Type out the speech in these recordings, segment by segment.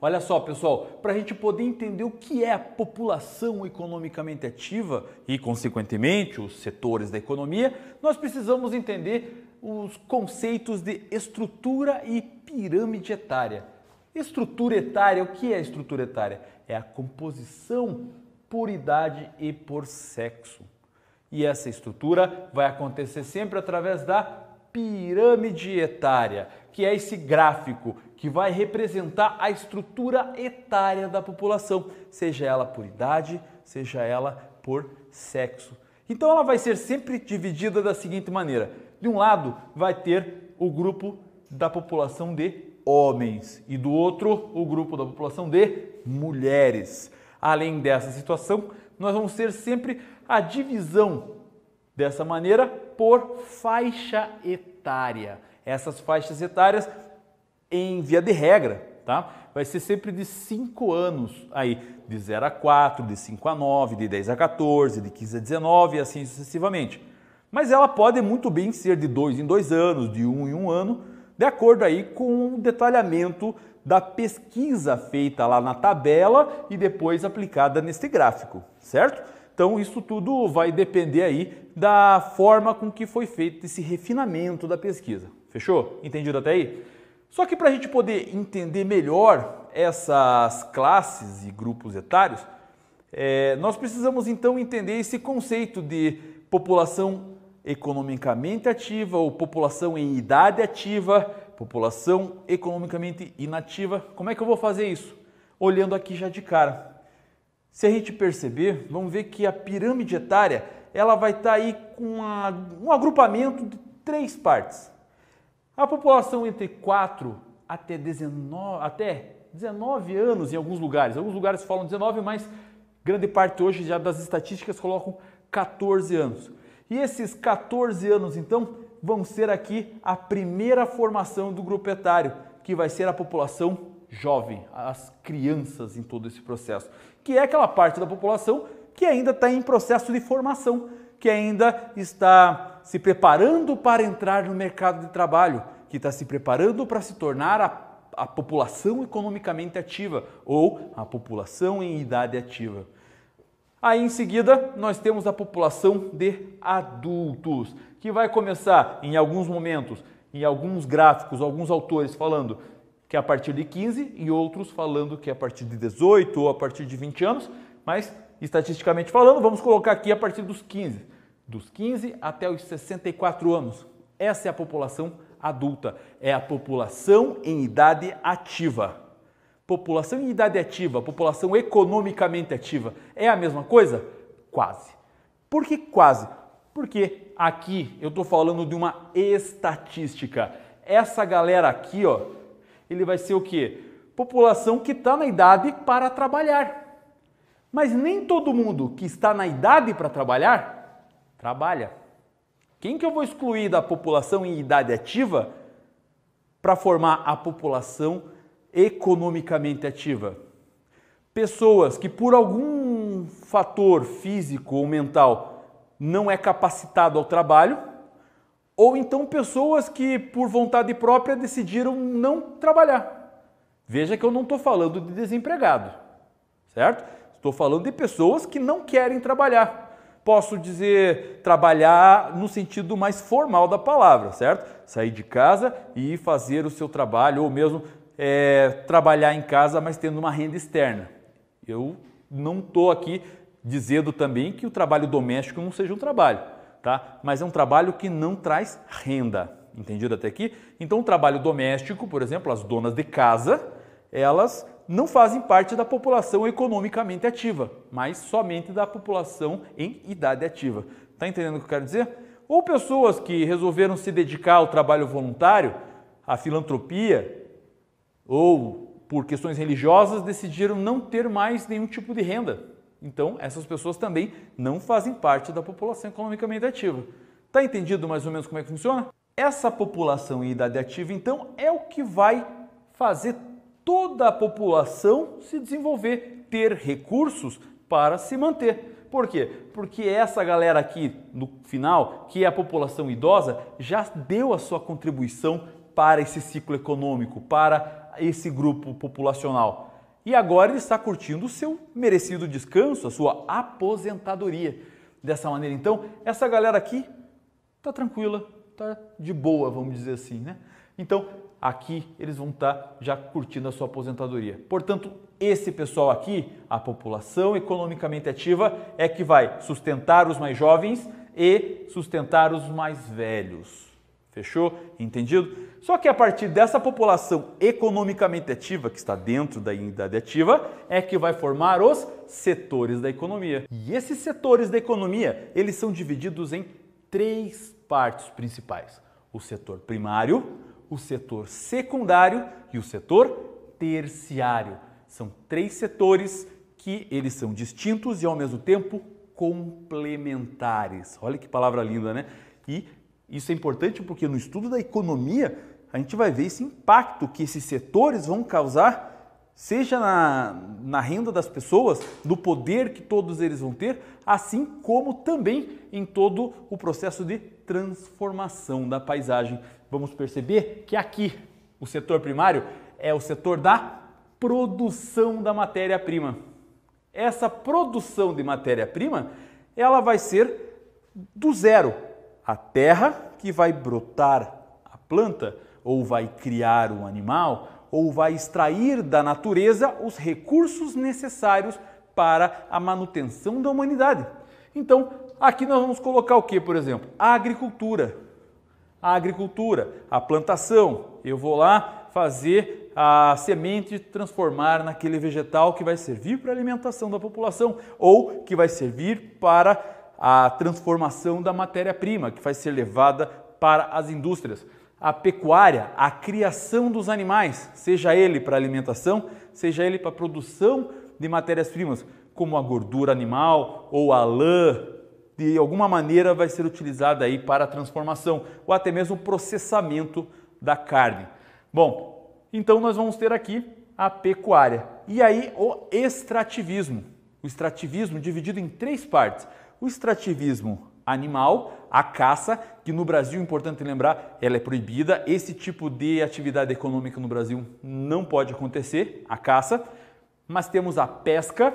Olha só, pessoal, para a gente poder entender o que é a população economicamente ativa e, consequentemente, os setores da economia, nós precisamos entender os conceitos de estrutura e pirâmide etária. Estrutura etária, o que é estrutura etária? É a composição por idade e por sexo. E essa estrutura vai acontecer sempre através da pirâmide etária, que é esse gráfico que vai representar a estrutura etária da população, seja ela por idade, seja ela por sexo. Então ela vai ser sempre dividida da seguinte maneira: de um lado vai ter o grupo da população de homens e do outro o grupo da população de mulheres. Além dessa situação, nós vamos ter sempre a divisão dessa maneira por faixa etária. Essas faixas etárias em via de regra, tá? Vai ser sempre de 5 anos aí, de 0 a 4, de 5 a 9, de 10 a 14, de 15 a 19 e assim sucessivamente. Mas ela pode muito bem ser de 2 em 2 anos, de 1 um em 1 um ano, de acordo aí com o detalhamento da pesquisa feita lá na tabela e depois aplicada neste gráfico, certo? Então isso tudo vai depender aí da forma com que foi feito esse refinamento da pesquisa. Fechou? Entendido até aí? Só que para a gente poder entender melhor essas classes e grupos etários, é, nós precisamos então entender esse conceito de população economicamente ativa ou população em idade ativa, população economicamente inativa. Como é que eu vou fazer isso? Olhando aqui já de cara. Se a gente perceber, vamos ver que a pirâmide etária ela vai estar tá aí com uma, um agrupamento de três partes. A população entre 4 até 19, até 19 anos em alguns lugares. Alguns lugares falam 19, mas grande parte hoje já das estatísticas colocam 14 anos. E esses 14 anos, então, vão ser aqui a primeira formação do grupo etário, que vai ser a população jovem, as crianças em todo esse processo, que é aquela parte da população que ainda está em processo de formação, que ainda está se preparando para entrar no mercado de trabalho, que está se preparando para se tornar a, a população economicamente ativa ou a população em idade ativa. Aí em seguida, nós temos a população de adultos, que vai começar em alguns momentos, em alguns gráficos, alguns autores falando que é a partir de 15 e outros falando que é a partir de 18 ou a partir de 20 anos, mas estatisticamente falando, vamos colocar aqui a partir dos 15 dos 15 até os 64 anos. Essa é a população adulta, é a população em idade ativa. População em idade ativa, população economicamente ativa, é a mesma coisa? Quase. Por que quase? Porque aqui eu estou falando de uma estatística. Essa galera aqui, ó, ele vai ser o quê? População que está na idade para trabalhar. Mas nem todo mundo que está na idade para trabalhar trabalha. Quem que eu vou excluir da população em idade ativa para formar a população economicamente ativa? Pessoas que por algum fator físico ou mental não é capacitado ao trabalho, ou então pessoas que por vontade própria decidiram não trabalhar. Veja que eu não estou falando de desempregado, certo? Estou falando de pessoas que não querem trabalhar Posso dizer trabalhar no sentido mais formal da palavra, certo? Sair de casa e fazer o seu trabalho, ou mesmo é, trabalhar em casa, mas tendo uma renda externa. Eu não estou aqui dizendo também que o trabalho doméstico não seja um trabalho, tá? Mas é um trabalho que não traz renda. Entendido até aqui? Então, o trabalho doméstico, por exemplo, as donas de casa, elas não fazem parte da população economicamente ativa, mas somente da população em idade ativa. Tá entendendo o que eu quero dizer? Ou pessoas que resolveram se dedicar ao trabalho voluntário, à filantropia, ou por questões religiosas decidiram não ter mais nenhum tipo de renda. Então, essas pessoas também não fazem parte da população economicamente ativa. Tá entendido mais ou menos como é que funciona? Essa população em idade ativa, então, é o que vai fazer toda a população se desenvolver, ter recursos para se manter. Por quê? Porque essa galera aqui no final, que é a população idosa, já deu a sua contribuição para esse ciclo econômico, para esse grupo populacional. E agora ele está curtindo o seu merecido descanso, a sua aposentadoria. Dessa maneira, então, essa galera aqui tá tranquila, tá de boa, vamos dizer assim, né? Então, aqui eles vão estar tá já curtindo a sua aposentadoria. Portanto, esse pessoal aqui, a população economicamente ativa, é que vai sustentar os mais jovens e sustentar os mais velhos. Fechou? Entendido? Só que a partir dessa população economicamente ativa, que está dentro da idade ativa, é que vai formar os setores da economia. E esses setores da economia, eles são divididos em três partes principais. O setor primário, o setor secundário e o setor terciário. São três setores que eles são distintos e ao mesmo tempo complementares. Olha que palavra linda, né? E isso é importante porque no estudo da economia a gente vai ver esse impacto que esses setores vão causar, seja na, na renda das pessoas, no poder que todos eles vão ter, assim como também em todo o processo de transformação da paisagem. Vamos perceber que aqui o setor primário é o setor da produção da matéria-prima. Essa produção de matéria-prima, ela vai ser do zero. A terra que vai brotar a planta ou vai criar um animal ou vai extrair da natureza os recursos necessários para a manutenção da humanidade. Então, aqui nós vamos colocar o que, por exemplo? A agricultura. A agricultura, a plantação. Eu vou lá fazer a semente transformar naquele vegetal que vai servir para a alimentação da população ou que vai servir para a transformação da matéria-prima, que vai ser levada para as indústrias. A pecuária, a criação dos animais, seja ele para alimentação, seja ele para produção de matérias-primas, como a gordura animal ou a lã, de alguma maneira vai ser utilizada aí para a transformação ou até mesmo o processamento da carne. Bom, então nós vamos ter aqui a pecuária e aí o extrativismo. O extrativismo dividido em três partes. O extrativismo animal, a caça, que no Brasil, importante lembrar, ela é proibida. Esse tipo de atividade econômica no Brasil não pode acontecer, a caça. Mas temos a pesca,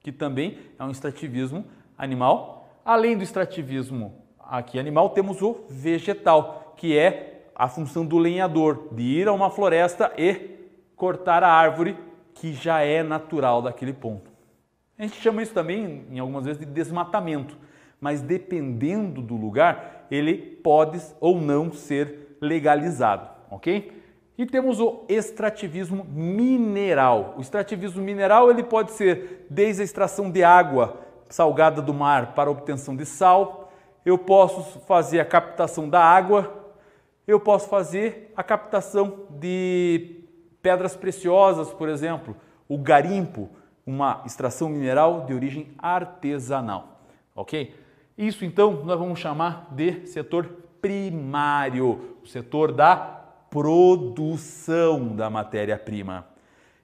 que também é um extrativismo animal. Além do extrativismo aqui animal, temos o vegetal, que é a função do lenhador, de ir a uma floresta e cortar a árvore que já é natural daquele ponto. A gente chama isso também, em algumas vezes, de desmatamento, mas dependendo do lugar, ele pode ou não ser legalizado, ok? E temos o extrativismo mineral. O extrativismo mineral ele pode ser desde a extração de água, salgada do mar para obtenção de sal, eu posso fazer a captação da água, eu posso fazer a captação de pedras preciosas, por exemplo, o garimpo, uma extração mineral de origem artesanal, ok? Isso então nós vamos chamar de setor primário, o setor da produção da matéria-prima.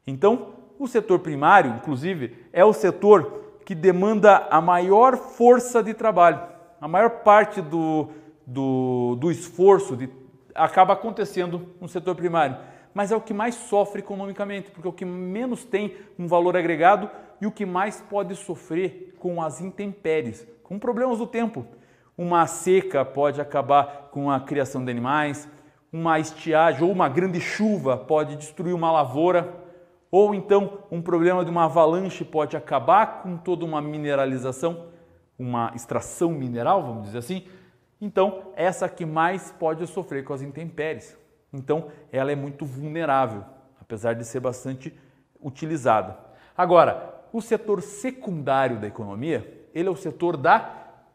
Então, o setor primário, inclusive, é o setor que demanda a maior força de trabalho. A maior parte do, do, do esforço de, acaba acontecendo no setor primário, mas é o que mais sofre economicamente, porque é o que menos tem um valor agregado e o que mais pode sofrer com as intempéries, com problemas do tempo. Uma seca pode acabar com a criação de animais, uma estiagem ou uma grande chuva pode destruir uma lavoura, ou então um problema de uma avalanche pode acabar com toda uma mineralização, uma extração mineral, vamos dizer assim. Então, essa que mais pode sofrer com as intempéries. Então, ela é muito vulnerável, apesar de ser bastante utilizada. Agora, o setor secundário da economia, ele é o setor da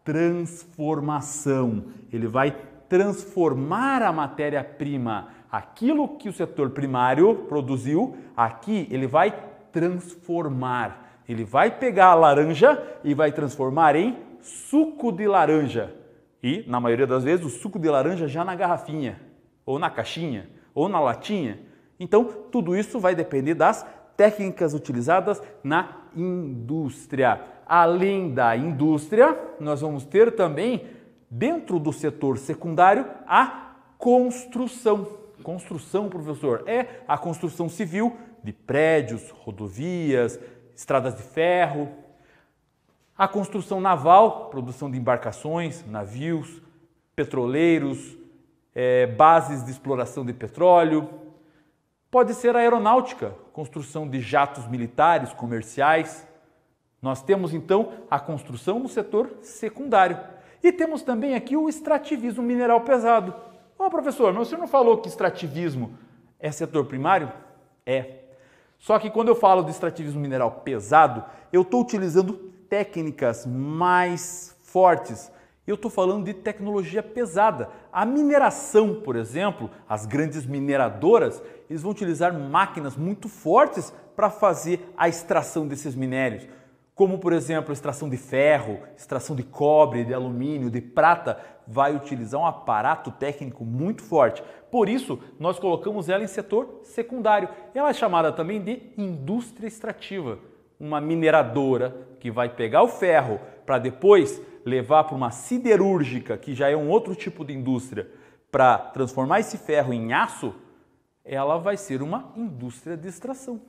transformação. Ele vai transformar a matéria-prima aquilo que o setor primário produziu, aqui ele vai transformar. Ele vai pegar a laranja e vai transformar em suco de laranja. E, na maioria das vezes, o suco de laranja já na garrafinha, ou na caixinha, ou na latinha. Então, tudo isso vai depender das técnicas utilizadas na indústria. Além da indústria, nós vamos ter também, dentro do setor secundário, a construção. Construção, professor, é a construção civil de prédios, rodovias, estradas de ferro. A construção naval, produção de embarcações, navios, petroleiros, é, bases de exploração de petróleo. Pode ser a aeronáutica, construção de jatos militares, comerciais. Nós temos então a construção no setor secundário. E temos também aqui o extrativismo mineral pesado, Ó, oh, professor, mas você não falou que extrativismo é setor primário? É. Só que quando eu falo de extrativismo mineral pesado, eu estou utilizando técnicas mais fortes. Eu estou falando de tecnologia pesada. A mineração, por exemplo, as grandes mineradoras, eles vão utilizar máquinas muito fortes para fazer a extração desses minérios como por exemplo extração de ferro, extração de cobre, de alumínio, de prata, vai utilizar um aparato técnico muito forte. Por isso, nós colocamos ela em setor secundário. Ela é chamada também de indústria extrativa, uma mineradora que vai pegar o ferro para depois levar para uma siderúrgica, que já é um outro tipo de indústria, para transformar esse ferro em aço, ela vai ser uma indústria de extração.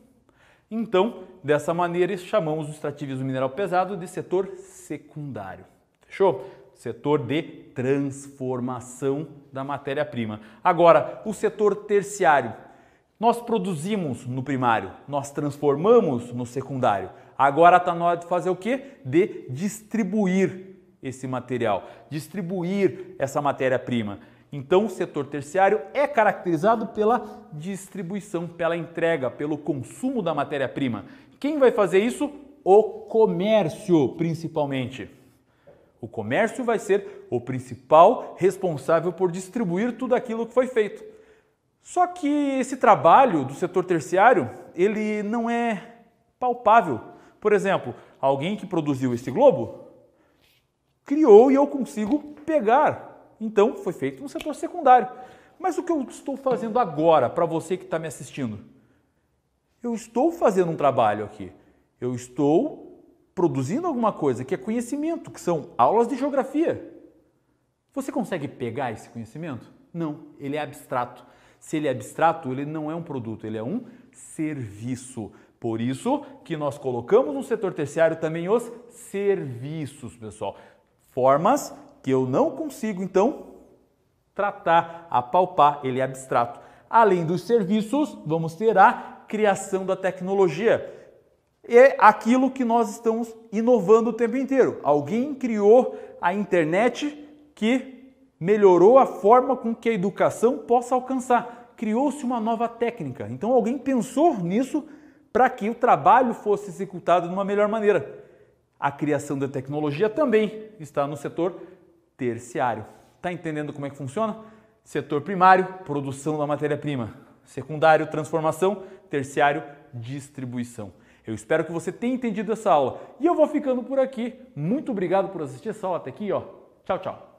Então, dessa maneira, chamamos o extrativismo mineral pesado de setor secundário. Fechou? setor de transformação da matéria-prima. Agora, o setor terciário. Nós produzimos no primário, nós transformamos no secundário. Agora está na hora de fazer o quê? De distribuir esse material, distribuir essa matéria-prima. Então, o setor terciário é caracterizado pela distribuição, pela entrega, pelo consumo da matéria-prima. Quem vai fazer isso? O comércio, principalmente. O comércio vai ser o principal responsável por distribuir tudo aquilo que foi feito. Só que esse trabalho do setor terciário, ele não é palpável. Por exemplo, alguém que produziu esse globo criou e eu consigo pegar. Então, foi feito no setor secundário. Mas o que eu estou fazendo agora para você que está me assistindo? Eu estou fazendo um trabalho aqui. Eu estou produzindo alguma coisa que é conhecimento, que são aulas de geografia. Você consegue pegar esse conhecimento? Não, ele é abstrato. Se ele é abstrato, ele não é um produto, ele é um serviço. Por isso que nós colocamos no setor terciário também os serviços, pessoal. Formas que eu não consigo, então, tratar, apalpar, ele é abstrato. Além dos serviços, vamos ter a criação da tecnologia é aquilo que nós estamos inovando o tempo inteiro. Alguém criou a internet que melhorou a forma com que a educação possa alcançar. Criou-se uma nova técnica. Então alguém pensou nisso para que o trabalho fosse executado de uma melhor maneira. A criação da tecnologia também está no setor terciário. Está entendendo como é que funciona? Setor primário, produção da matéria-prima. Secundário, transformação. Terciário, distribuição. Eu espero que você tenha entendido essa aula. E eu vou ficando por aqui. Muito obrigado por assistir essa aula até aqui, ó. Tchau, tchau.